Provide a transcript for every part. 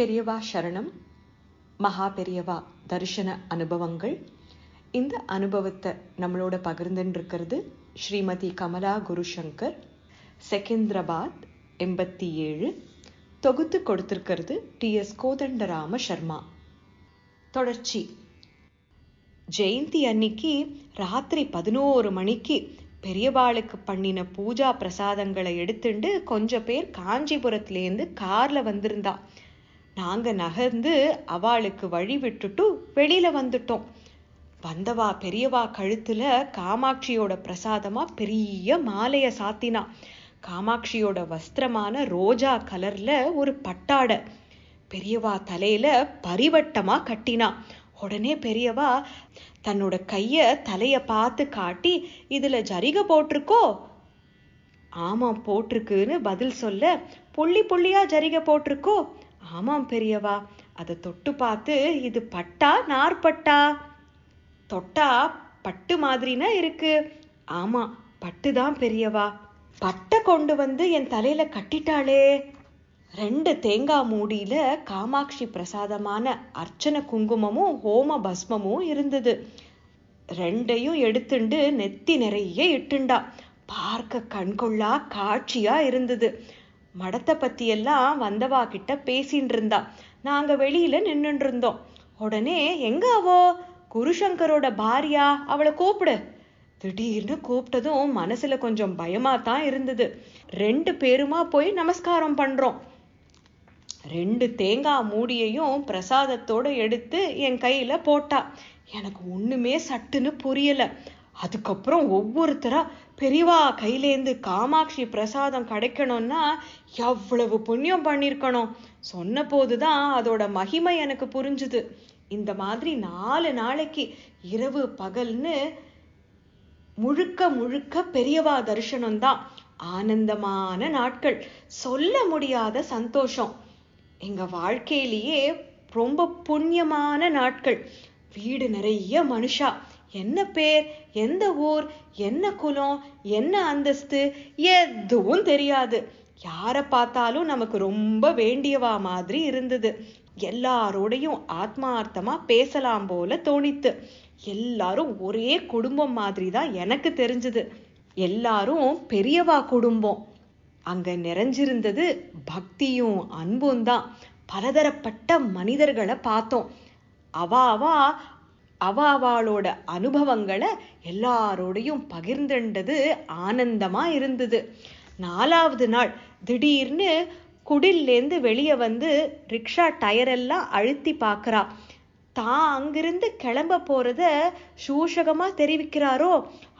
பெரியவா சரணம் மகா பெரியவா தரிசன அனுபவங்கள் இந்த அனுபவத்தை நம்மளோட பகிர்ந்துருக்கிறது ஸ்ரீமதி கமலா குருசங்கர் செகந்திராபாத் எண்பத்தி ஏழு தொகுத்து கொடுத்திருக்கிறது டி எஸ் கோதண்டராம சர்மா தொடர்ச்சி ஜெயந்தி அன்னைக்கு ராத்திரி பதினோரு மணிக்கு பெரியவாளுக்கு பண்ணின பூஜா பிரசாதங்களை எடுத்துட்டு கொஞ்ச பேர் காஞ்சிபுரத்துலேருந்து கார்ல வந்திருந்தா நாங்கள் நகர்ந்து அவளுக்கு வழி விட்டுட்டு வெளியில வந்துட்டோம் வந்தவா பெரியவா கழுத்துல காமாட்சியோட பிரசாதமா பெரிய மாலையை சாத்தினா காமாட்சியோட வஸ்திரமான ரோஜா கலர்ல ஒரு பட்டாடை பெரியவா தலையில பரிவட்டமா கட்டினா உடனே பெரியவா தன்னோட கைய தலையை பார்த்து காட்டி இதுல ஜரிகை போட்டிருக்கோ ஆமா போட்டிருக்குன்னு பதில் சொல்ல புள்ளி புள்ளியா ஜரிகை போட்டிருக்கோ ஆமாம் பெரியவா அதை தொட்டு பார்த்து இது பட்டா நார்பட்டா தொட்டா பட்டு மாதிரினா இருக்கு ஆமா பட்டு தான் பெரியவா பட்டை கொண்டு வந்து என் தலையில கட்டிட்டாளே ரெண்டு தேங்காய் மூடியில காமாட்சி பிரசாதமான அர்ச்சனை குங்குமமும் ஹோம பஸ்மமும் இருந்தது ரெண்டையும் எடுத்துண்டு நெத்தி நிறைய இட்டுண்டா பார்க்க கண்கொள்ளா காட்சியா இருந்தது மடத்தை பற்றியெல்லாம் வந்தவா கிட்ட பேசின்னு இருந்தா நாங்கள் வெளியில் நின்றுட்டு இருந்தோம் உடனே எங்க அவோ குருசங்கரோட பாரியா அவளை கூப்பிடு திடீர்னு கூப்பிட்டதும் மனசுல கொஞ்சம் பயமா தான் இருந்தது ரெண்டு பேருமா போய் நமஸ்காரம் பண்றோம் ரெண்டு தேங்காய் மூடியையும் பிரசாதத்தோட எடுத்து என் கையில போட்டா எனக்கு ஒண்ணுமே சட்டுன்னு புரியல அதுக்கப்புறம் ஒவ்வொருத்தராக பெரியவா கையிலேருந்து காமாட்சி பிரசாதம் கிடைக்கணும்னா எவ்வளவு புண்ணியம் பண்ணியிருக்கணும் சொன்ன போதுதான் தான் அதோட மகிமை எனக்கு புரிஞ்சுது இந்த மாதிரி நாலு நாளைக்கு இரவு பகல்னு முழுக்க முழுக்க பெரியவா தரிசனம் தான் ஆனந்தமான நாட்கள் சொல்ல முடியாத சந்தோஷம் எங்க வாழ்க்கையிலேயே ரொம்ப புண்ணியமான நாட்கள் வீடு நிறைய மனுஷா என்ன பேர் எந்த ஊர் என்ன குலம் என்ன அந்தஸ்து எதுவும் தெரியாது யாரை பார்த்தாலும் நமக்கு ரொம்ப வேண்டியவா மாதிரி இருந்தது எல்லாரோடையும் ஆத்மார்த்தமா பேசலாம் போல தோணித்து எல்லாரும் ஒரே குடும்பம் மாதிரி தான் எனக்கு தெரிஞ்சது எல்லாரும் பெரியவா குடும்பம் அங்க நிறைஞ்சிருந்தது பக்தியும் அன்பும் தான் பலதரப்பட்ட மனிதர்களை பார்த்தோம் அவாவா அவ அவளோட அனுபவங்களை எல்லாரோடையும் பகிர்ந்துண்டது ஆனந்தமா இருந்தது நாலாவது நாள் திடீர்னு குடில்லேருந்து வெளியே வந்து ரிக்ஷா டயரெல்லாம் அழுத்தி பார்க்குறா தான் அங்கிருந்து கிளம்ப போகிறத சூஷகமாக தெரிவிக்கிறாரோ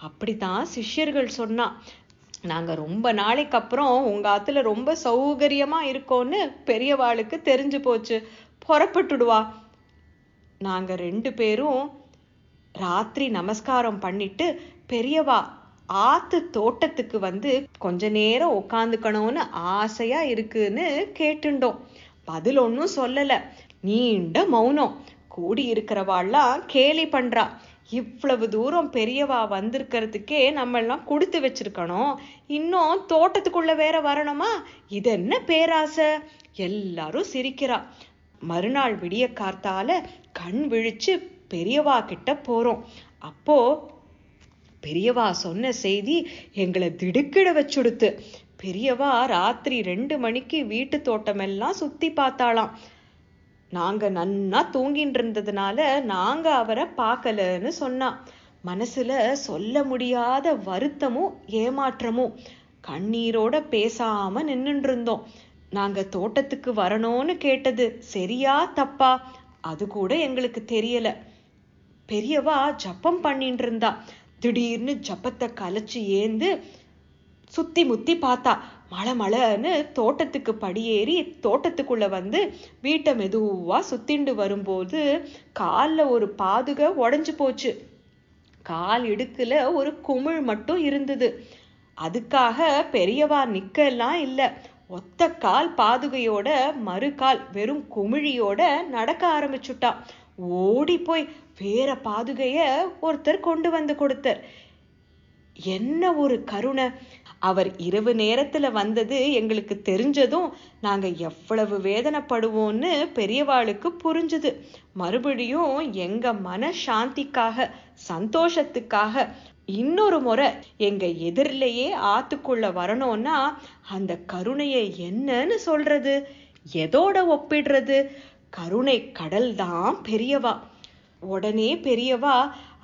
அப்படி தான் சிஷ்யர்கள் சொன்னா நாங்கள் ரொம்ப நாளைக்கு அப்புறம் உங்கள் ஆத்துல ரொம்ப சௌகரியமாக இருக்கோன்னு பெரியவாளுக்கு தெரிஞ்சு போச்சு புறப்பட்டுடுவா நாங்க ரெண்டு பேரும் ராத்திரி நமஸ்காரம் பண்ணிட்டு பெரியவா ஆத்து தோட்டத்துக்கு வந்து கொஞ்ச நேரம் உட்காந்துக்கணும்னு ஆசையா இருக்குன்னு கேட்டுண்டோம் பதில் ஒன்னும் சொல்லல நீண்ட மௌனம் கூடி இருக்கிறவாள்லாம் கேலி பண்றா இவ்வளவு தூரம் பெரியவா வந்திருக்கிறதுக்கே நம்ம எல்லாம் கொடுத்து வச்சிருக்கணும் இன்னும் தோட்டத்துக்குள்ள வேற வரணுமா இது என்ன பேராசை எல்லாரும் சிரிக்கிறா மறுநாள் விடிய கார்த்தால கண் விழிச்சு பெரியவா கிட்ட போறோம் அப்போ பெரியவா சொன்ன செய்தி எங்களை திடுக்கிட வச்சுடுத்து பெரியவா ராத்திரி ரெண்டு மணிக்கு வீட்டு தோட்டமெல்லாம் சுத்தி பார்த்தாளாம் நாங்க நன்னா தூங்கின் இருந்ததுனால நாங்க அவரை பார்க்கலன்னு சொன்னான் மனசுல சொல்ல முடியாத வருத்தமும் ஏமாற்றமும் கண்ணீரோட பேசாம நின்னுட்டு இருந்தோம் நாங்க தோட்டத்துக்கு வரணும்னு கேட்டது சரியா தப்பா அது கூட எங்களுக்கு தெரியலை பெரியவா ஜப்பம் பண்ணிட்டு இருந்தா திடீர்னு ஜப்பத்தை கலைச்சி ஏந்து சுத்தி முத்தி பார்த்தா மழை மழைன்னு தோட்டத்துக்கு படியேறி தோட்டத்துக்குள்ளே வந்து வீட்டை மெதுவாக சுத்திண்டு வரும்போது காலில் ஒரு பாதுகை உடஞ்சு போச்சு கால் இடுக்குல ஒரு குமிழ் மட்டும் இருந்தது அதுக்காக பெரியவா நிக்கலாம் இல்லை ஒத்த கால் பாதுகையோட மறுகால் வெறும் குமிழியோட நடக்க ஆரம்பிச்சுட்டான் ஓடி போய் வேற பாதுகைய ஒருத்தர் கொண்டு வந்து கொடுத்தார் என்ன ஒரு கருணை அவர் இரவு நேரத்தில் வந்தது எங்களுக்கு தெரிஞ்சதும் நாங்கள் எவ்வளவு வேதனைப்படுவோம்னு பெரியவாளுக்கு புரிஞ்சுது மறுபடியும் எங்கள் மன சாந்திக்காக சந்தோஷத்துக்காக இன்னொரு முறை எங்க எதிரிலேயே ஆத்துக்குள்ள வரணும்னா அந்த கருணையை என்னன்னு சொல்றது எதோட ஒப்பிடுறது கருணை கடல் தான் பெரியவா உடனே பெரியவா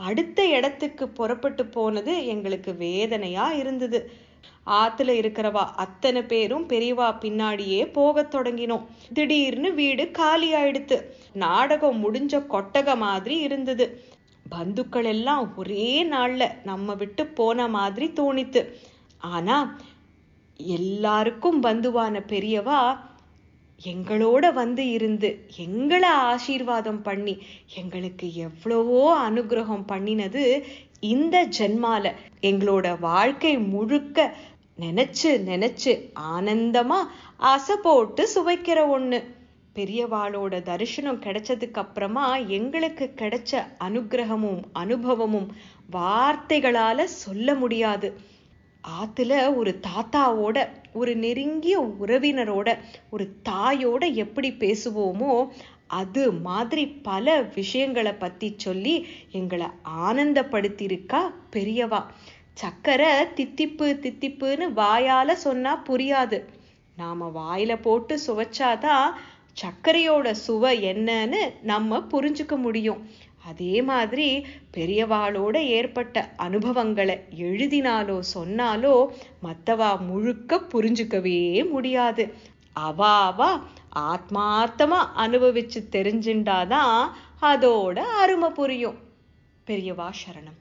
அடுத்த இடத்துக்கு புறப்பட்டு போனது எங்களுக்கு வேதனையா இருந்தது ஆத்துல இருக்கிறவா அத்தனை பேரும் பெரியவா பின்னாடியே போக தொடங்கினோம் திடீர்னு வீடு காலி ஆயிடுத்து நாடகம் முடிஞ்ச கொட்டக மாதிரி இருந்தது பந்துக்கள் எல்லாம் ஒரே நாள்ல நம்ம விட்டு போன மாதிரி தோணித்து ஆனா எல்லாருக்கும் பந்துவான பெரியவா எங்களோட வந்து இருந்து எங்களை ஆசீர்வாதம் பண்ணி எங்களுக்கு எவ்வளவோ அனுகிரகம் பண்ணினது இந்த ஜென்மால எங்களோட வாழ்க்கை முழுக்க நினைச்சு நினைச்சு ஆனந்தமா ஆசை போட்டு சுவைக்கிற ஒண்ணு பெரியவாளோட தரிசனம் கிடைச்சதுக்கு அப்புறமா எங்களுக்கு கிடைச்ச அனுகிரகமும் அனுபவமும் வார்த்தைகளால சொல்ல முடியாது ஆத்துல ஒரு தாத்தாவோட ஒரு நெருங்கிய உறவினரோட ஒரு தாயோட எப்படி பேசுவோமோ அது மாதிரி பல விஷயங்களை பத்தி சொல்லி எங்களை ஆனந்தப்படுத்தியிருக்கா பெரியவா சக்கரை தித்திப்பு தித்திப்புன்னு வாயால சொன்னா புரியாது நாம வாயில போட்டு சுவைச்சாதான் சர்க்கரையோட சுவை என்னன்னு நம்ம புரிஞ்சுக்க முடியும் அதே மாதிரி பெரியவாளோட ஏற்பட்ட அனுபவங்களை எழுதினாலோ சொன்னாலோ மற்றவா முழுக்க புரிஞ்சுக்கவே முடியாது அவாவா ஆத்மார்த்தமா அனுபவிச்சு தெரிஞ்சின்றாதான் அதோட அருமை புரியும் பெரியவா சரணம்